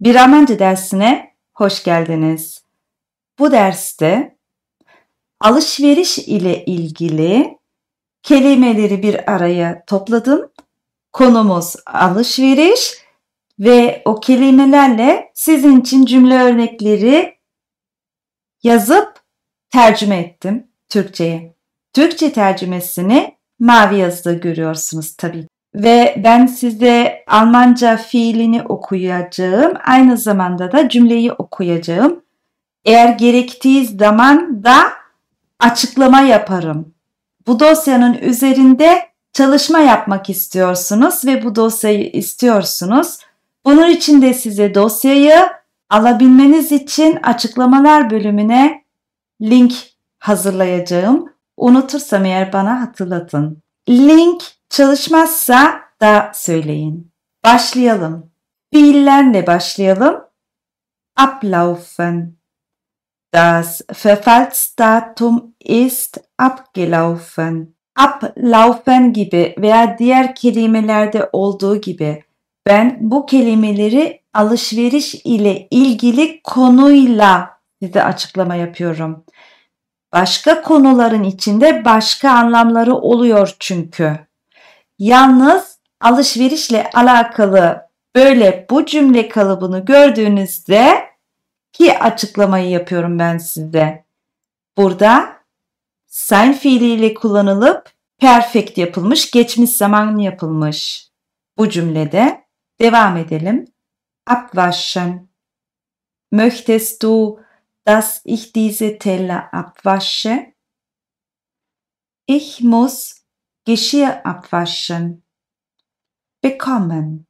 Bir Biramenci dersine hoş geldiniz. Bu derste alışveriş ile ilgili kelimeleri bir araya topladım. Konumuz alışveriş ve o kelimelerle sizin için cümle örnekleri yazıp tercüme ettim Türkçeye. Türkçe tercümesini mavi yazıda görüyorsunuz tabii ve ben size Almanca fiilini okuyacağım. Aynı zamanda da cümleyi okuyacağım. Eğer gerektiği zaman da açıklama yaparım. Bu dosyanın üzerinde çalışma yapmak istiyorsunuz ve bu dosyayı istiyorsunuz. Bunun için de size dosyayı alabilmeniz için açıklamalar bölümüne link hazırlayacağım. Unutursam eğer bana hatırlatın. Link Çalışmazsa da söyleyin. Başlayalım. Fiillerle başlayalım. Ablaufen. Das Verfallsdatum ist abgelaufen. Ablaufen gibi veya diğer kelimelerde olduğu gibi ben bu kelimeleri alışveriş ile ilgili konuyla size açıklama yapıyorum. Başka konuların içinde başka anlamları oluyor çünkü. Yalnız alışverişle alakalı böyle bu cümle kalıbını gördüğünüzde ki açıklamayı yapıyorum ben size. Burada sein fiiliyle kullanılıp perfect yapılmış, geçmiş zaman yapılmış. Bu cümlede devam edelim. Abwaschen. Möchtest du, dass ich diese Teller abwasche? Ich muss Geschirr abwaschen. Bekommen.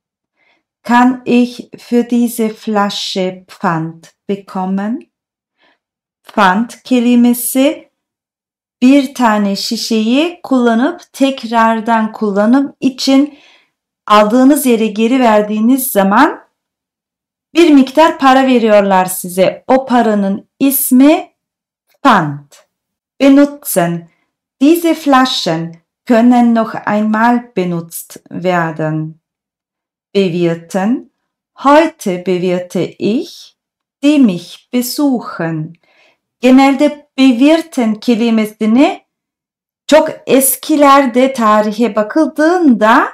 Kann ich für diese Flasche Pfand bekommen? Pfand kelimesi bir tane şişeyi kullanıp tekrardan kullanım için aldığınız yere geri verdiğiniz zaman bir miktar para veriyorlar size. O paranın ismi Pfand. Benutzen. Diese Flaschen können noch einmal benutzt werden. Bewirten. Heute bewirte ich, die mich besuchen. Genelde bewirten kelimesini çok eskilerde tarihe bakıldığında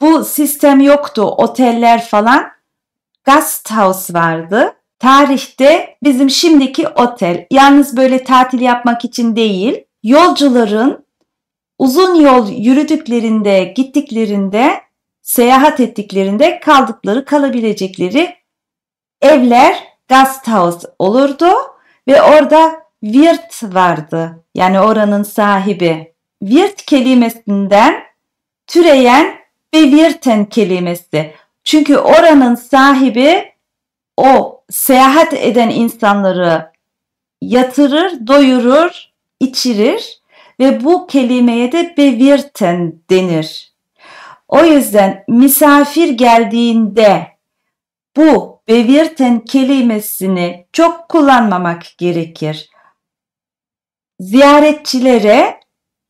bu sistem yoktu. Oteller falan Gasthaus vardı. Tarihte bizim şimdiki otel. Yalnız böyle tatil yapmak için değil yolcuların uzun yol yürüdüklerinde, gittiklerinde, seyahat ettiklerinde kaldıkları, kalabilecekleri evler Gasthaus olurdu ve orada Wirt vardı. Yani oranın sahibi. Wirt kelimesinden türeyen ve Wirten kelimesi. Çünkü oranın sahibi o seyahat eden insanları yatırır, doyurur, içirir ve bu kelimeye de bewirten denir. O yüzden misafir geldiğinde bu bewirten kelimesini çok kullanmamak gerekir. Ziyaretçilere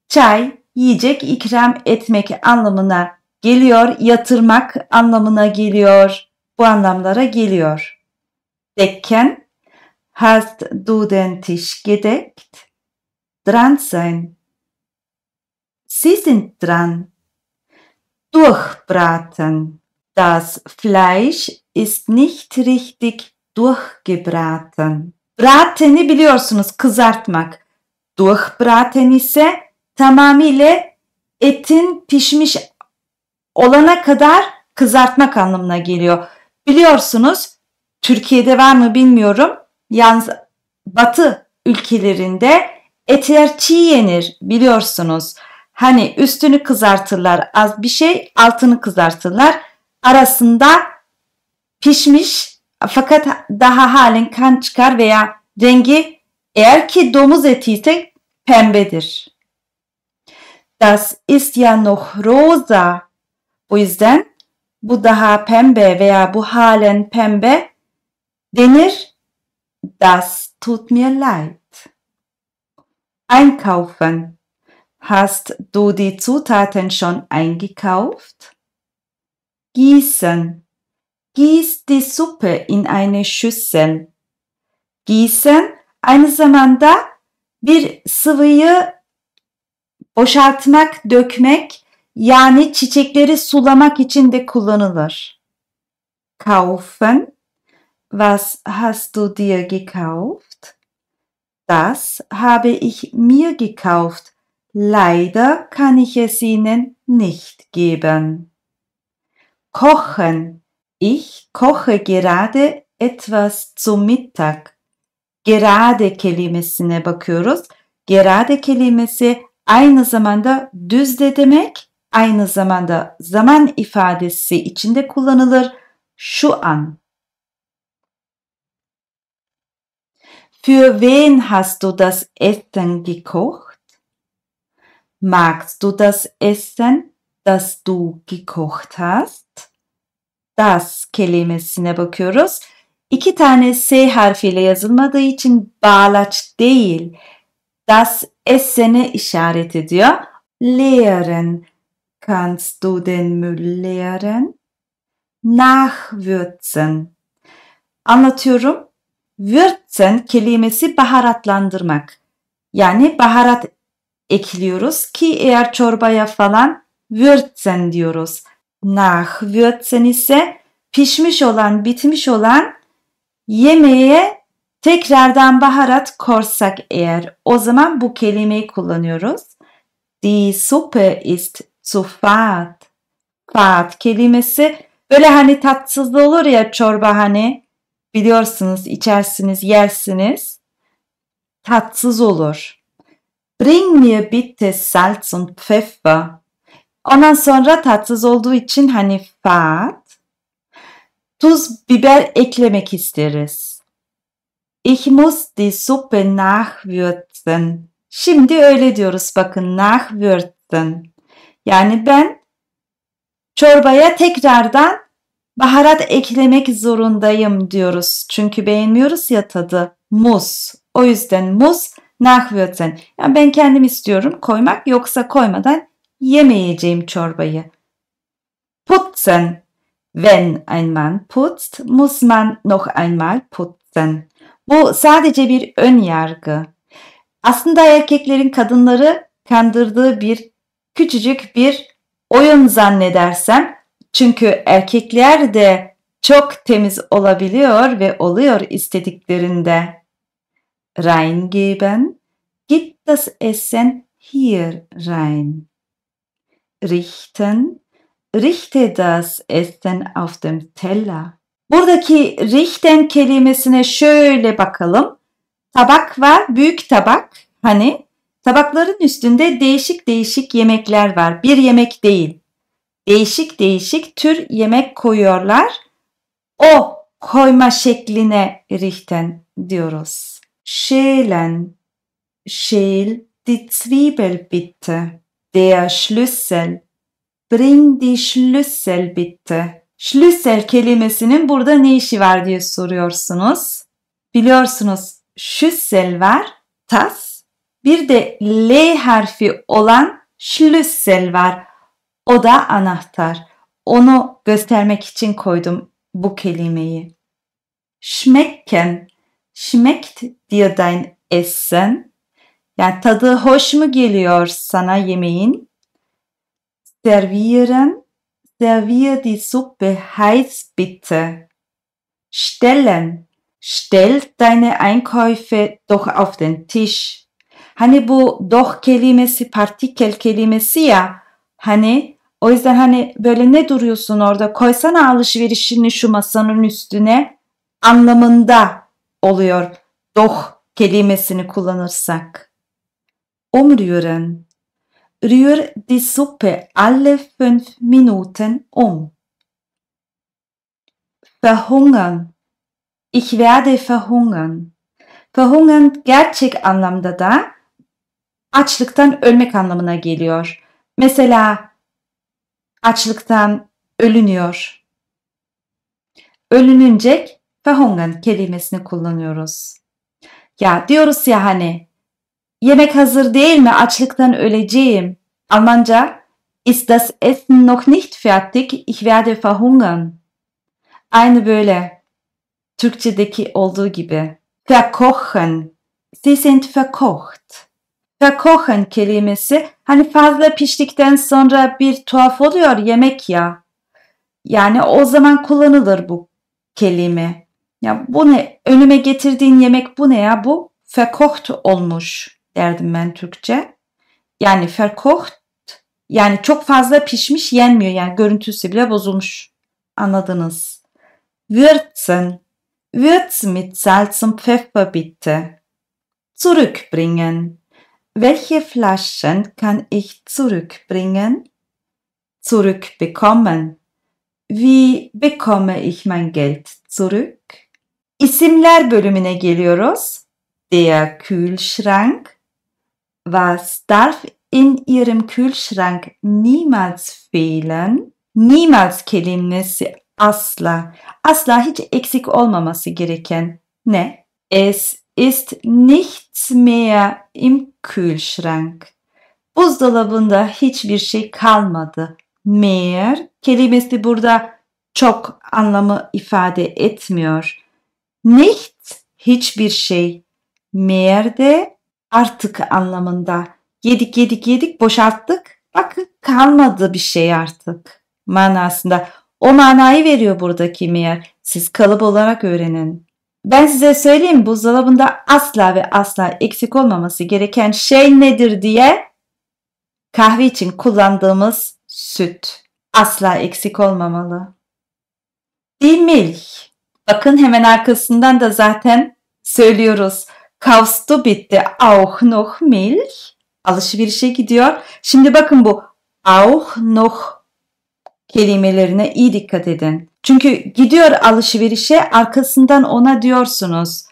çay, yiyecek ikram etmek anlamına geliyor, yatırmak anlamına geliyor, bu anlamlara geliyor. Dekken hast du den Tisch gedeckt? dran sein. Sie sind dran. Durchbraten. Das Fleisch ist nicht richtig durchgebraten. Braten'i biliyorsunuz kızartmak. Durchbraten ise tamamıyla etin pişmiş olana kadar kızartmak anlamına geliyor. Biliyorsunuz Türkiye'de var mı bilmiyorum. Yalnız batı ülkelerinde Eti yer çiğ yenir biliyorsunuz. Hani üstünü kızartırlar az bir şey, altını kızartırlar. Arasında pişmiş fakat daha halen kan çıkar veya rengi eğer ki domuz eti ise pembedir. Das ist ja noch rosa. O yüzden bu daha pembe veya bu halen pembe denir. Das tut mir leid. Einkaufen. Hast du die Zutaten schon eingekauft? Gießen. Gieß die Suppe in eine Schüssel. Gießen aynı zamanda bir sıvıyı boşaltmak, dökmek yani çiçekleri sulamak için de kullanılır. Kaufen. Was hast du dir gekauft? Das habe ich mir gekauft. Leider kann ich es Ihnen nicht geben. Kochen. Ich koche gerade etwas zum Mittag. Gerade kelimesine bakıyoruz. Gerade kelimesi aynı zamanda düzde demek, aynı zamanda zaman ifadesi içinde kullanılır. Şu an Für wen hast du das Essen gekocht? Magst du das Essen, das du gekocht hast? Das kelimesine bakıyoruz. İki tane S harfiyle yazılmadığı için bağlaç değil, das Essen'i işaret ediyor. Leeren. Kannst du den Müll leeren? Nachwürzen. Anlatıyorum. Würzen kelimesi baharatlandırmak. Yani baharat ekliyoruz ki eğer çorbaya falan würzen diyoruz. Nach würzen ise pişmiş olan, bitmiş olan yemeğe tekrardan baharat korsak eğer o zaman bu kelimeyi kullanıyoruz. Die Suppe ist zu fad. Fad kelimesi böyle hani tatsız olur ya çorba hani biliyorsunuz içersiniz, yersiniz. Tatsız olur. Bring mir bitte Salz und Pfeffer. Ondan sonra tatsız olduğu için hani fat, tuz, biber eklemek isteriz. Ich muss die Suppe nachwürzen. Şimdi öyle diyoruz bakın nachwürzen. Yani ben çorbaya tekrardan Baharat eklemek zorundayım diyoruz. Çünkü beğenmiyoruz ya tadı. Muz. O yüzden muz nachwürzen. Yani ben kendim istiyorum koymak yoksa koymadan yemeyeceğim çorbayı. Putzen. Wenn ein Mann putzt, muss man noch einmal putzen. Bu sadece bir ön yargı. Aslında erkeklerin kadınları kandırdığı bir küçücük bir oyun zannedersem çünkü erkekler de çok temiz olabiliyor ve oluyor istediklerinde. Reingeben, gib das Essen hier rein. Richten, richte das Essen auf dem Teller. Buradaki richten kelimesine şöyle bakalım. Tabak var, büyük tabak. Hani tabakların üstünde değişik değişik yemekler var. Bir yemek değil değişik değişik tür yemek koyuyorlar. O koyma şekline richten diyoruz. Schälen. Schäl die Zwiebel bitte. Der Schlüssel. Bring die Schlüssel bitte. Schlüssel kelimesinin burada ne işi var diye soruyorsunuz. Biliyorsunuz Schlüssel var, tas. Bir de L harfi olan Schlüssel var. O da anahtar. Onu göstermek için koydum bu kelimeyi. Schmecken. Schmeckt dir dein Essen? Yani tadı hoş mu geliyor sana yemeğin? Servieren. Servier die Suppe heiß bitte. Stellen. Stell deine Einkäufe doch auf den Tisch. Hani bu doch kelimesi, partikel kelimesi ya. Hani o yüzden hani böyle ne duruyorsun orada koysana alışverişini şu masanın üstüne anlamında oluyor. doh kelimesini kullanırsak. Umrühren. Rühr die Suppe alle fünf Minuten um. Verhungern. Ich werde verhungern. Verhungern gerçek anlamda da açlıktan ölmek anlamına geliyor. Mesela açlıktan ölünüyor. Ölününcek verhungern kelimesini kullanıyoruz. Ya diyoruz ya hani yemek hazır değil mi açlıktan öleceğim. Almanca ist das Essen noch nicht fertig ich werde verhungern. Aynı böyle Türkçedeki olduğu gibi. Verkochen. Sie sind verkocht. Verkochen kelimesi Hani fazla piştikten sonra bir tuhaf oluyor yemek ya. Yani o zaman kullanılır bu kelime. Ya bu ne? Önüme getirdiğin yemek bu ne ya? Bu verkocht olmuş derdim ben Türkçe. Yani verkocht yani çok fazla pişmiş yenmiyor yani görüntüsü bile bozulmuş. Anladınız. Würzen. Würz mit Salz und Pfeffer bitte. Zurückbringen. Welche Flaschen kann ich zurückbringen? Zurückbekommen. Wie bekomme ich mein Geld zurück? İsimler bölümüne geliyoruz. Der Kühlschrank. Was darf in Ihrem Kühlschrank niemals fehlen? Niemals kelimesi asla. Asla hiç eksik olmaması gereken ne? Es ist nicht Smea im Kühlschrank. Buzdolabında hiçbir şey kalmadı. Mehr kelimesi burada çok anlamı ifade etmiyor. Nicht hiçbir şey. Mehr de artık anlamında. Yedik yedik yedik boşalttık. Bakın kalmadı bir şey artık manasında. O manayı veriyor buradaki meğer. Siz kalıp olarak öğrenin. Ben size söyleyeyim buzdolabında asla ve asla eksik olmaması gereken şey nedir diye kahve için kullandığımız süt asla eksik olmamalı. Değil mi? Bakın hemen arkasından da zaten söylüyoruz. Kaufst bitti. bitte auch noch Milch? Alışverişe gidiyor. Şimdi bakın bu auch noch kelimelerine iyi dikkat edin. Çünkü gidiyor alışverişe arkasından ona diyorsunuz.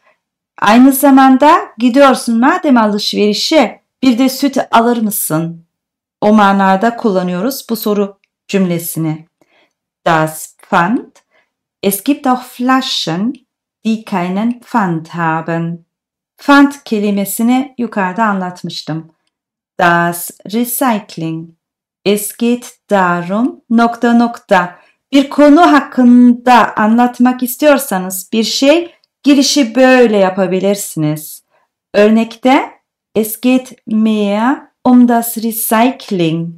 Aynı zamanda gidiyorsun madem alışverişe bir de süt alır mısın? O manada kullanıyoruz bu soru cümlesini. Das Pfand. Es gibt auch Flaschen, die keinen Pfand haben. Pfand kelimesini yukarıda anlatmıştım. Das Recycling. Es geht darum nokta nokta. Bir konu hakkında anlatmak istiyorsanız bir şey Girişi böyle yapabilirsiniz. Örnekte es geht mehr um das Recycling.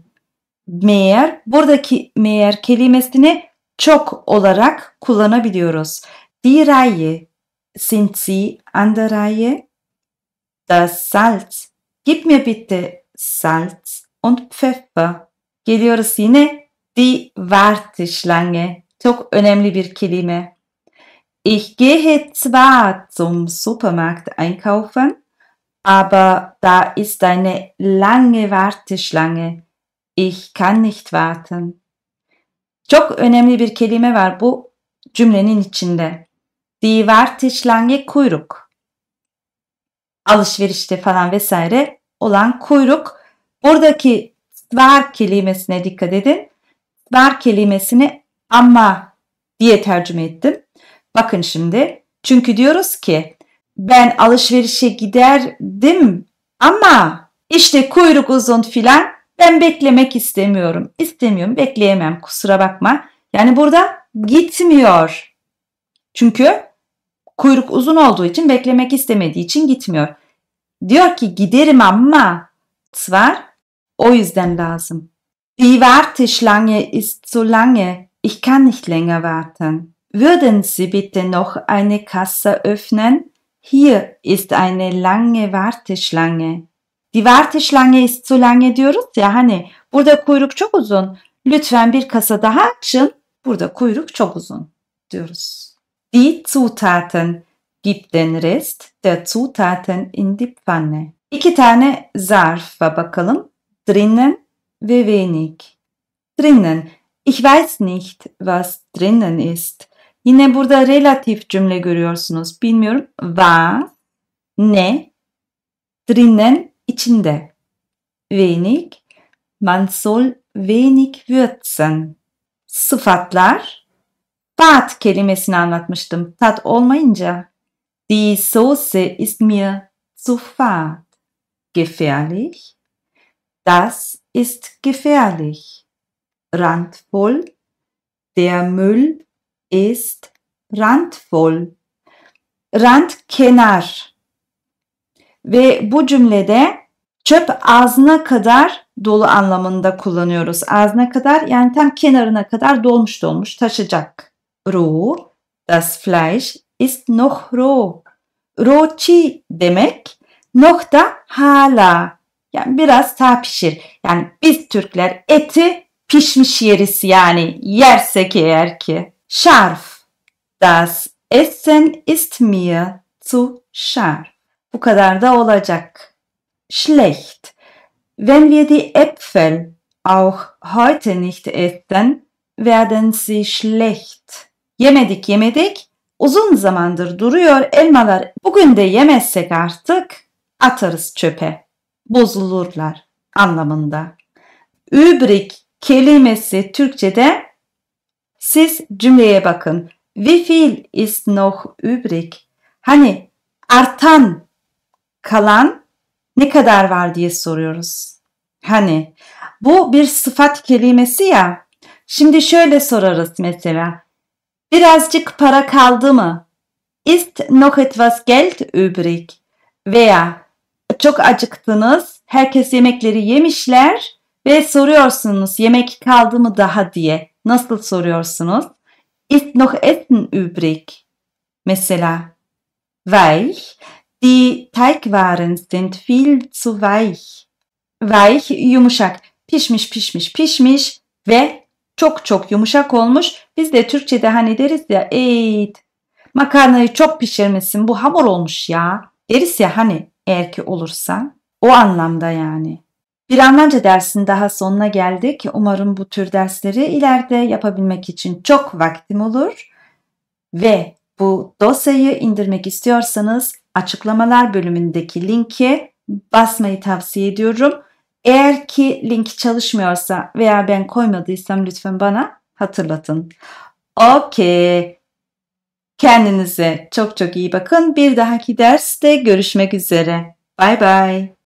Mehr, buradaki mehr kelimesini çok olarak kullanabiliyoruz. Die Reihe sind Sie an der Reihe? Das Salz. Gib mir bitte Salz und Pfeffer. Geliyoruz yine die Warteschlange. Çok önemli bir kelime. Ich gehe zwar zum Supermarkt einkaufen, aber da ist eine lange Warteschlange. Ich kann nicht warten. Çok önemli bir kelime var bu cümlenin içinde. Die Warteschlange kuyruk. Alışverişte falan vesaire olan kuyruk. Buradaki var kelimesine dikkat edin. Var kelimesini ama diye tercüme ettim. Bakın şimdi. Çünkü diyoruz ki ben alışverişe giderdim ama işte kuyruk uzun filan ben beklemek istemiyorum. İstemiyorum, bekleyemem. Kusura bakma. Yani burada gitmiyor. Çünkü kuyruk uzun olduğu için beklemek istemediği için gitmiyor. Diyor ki giderim ama zwar o yüzden lazım. Die Warteschlange ist so lange. Ich kann nicht länger warten. Würden Sie bitte noch eine Kasse öffnen? Hier ist eine lange Warteschlange. Die Varteşlange istilange diyoruz ya hani burada kuyruk çok uzun. Lütfen bir kasa daha açın. Burada kuyruk çok uzun diyoruz. Die Zutaten. Gib den Rest der Zutaten in die Pfanne. İki tane zarfa bakalım. Drinnen ve wenig. Drinnen. Ich weiß nicht, was drinnen ist. Yine burada relatif cümle görüyorsunuz. Bilmiyorum. Va, ne, drinnen, içinde. Wenig, man soll wenig würzen. Sıfatlar. Bad kelimesini anlatmıştım. Tat olmayınca. Die Soße ist mir zu fad. Gefährlich. Das ist gefährlich. Randvoll. Der Müll ist randvoll. Rand kenar. Ve bu cümlede çöp ağzına kadar dolu anlamında kullanıyoruz. Ağzına kadar yani tam kenarına kadar dolmuş dolmuş taşacak. Roh, das Fleisch ist noch roh. Roçi demek nokta hala. Yani biraz daha pişir. Yani biz Türkler eti pişmiş yerisi yani yersek eğer ki. Scharf. Das Essen ist mir zu scharf. Bu kadar da olacak. Schlecht. Wenn wir die Äpfel auch heute nicht essen, werden sie schlecht. Yemedik yemedik, uzun zamandır duruyor elmalar. Bugün de yemezsek artık atarız çöpe. Bozulurlar anlamında. Übrik kelimesi Türkçe'de siz cümleye bakın. Wie viel ist noch übrig? Hani artan, kalan ne kadar var diye soruyoruz. Hani bu bir sıfat kelimesi ya. Şimdi şöyle sorarız mesela. Birazcık para kaldı mı? Ist noch etwas Geld übrig? Veya çok acıktınız, herkes yemekleri yemişler ve soruyorsunuz yemek kaldı mı daha diye. Nasıl soruyorsunuz? Ist noch Essen übrig? Mesela weich. Die Teigwaren sind viel zu weich. Weich yumuşak, pişmiş pişmiş pişmiş ve çok çok yumuşak olmuş. Biz de Türkçe'de hani deriz ya eğit makarnayı çok pişirmesin bu hamur olmuş ya deriz ya hani eğer ki olursa o anlamda yani. Bir Almanca dersinin daha sonuna geldik. Umarım bu tür dersleri ileride yapabilmek için çok vaktim olur. Ve bu dosyayı indirmek istiyorsanız açıklamalar bölümündeki linki basmayı tavsiye ediyorum. Eğer ki link çalışmıyorsa veya ben koymadıysam lütfen bana hatırlatın. Okey. Kendinize çok çok iyi bakın. Bir dahaki derste görüşmek üzere. Bay bay.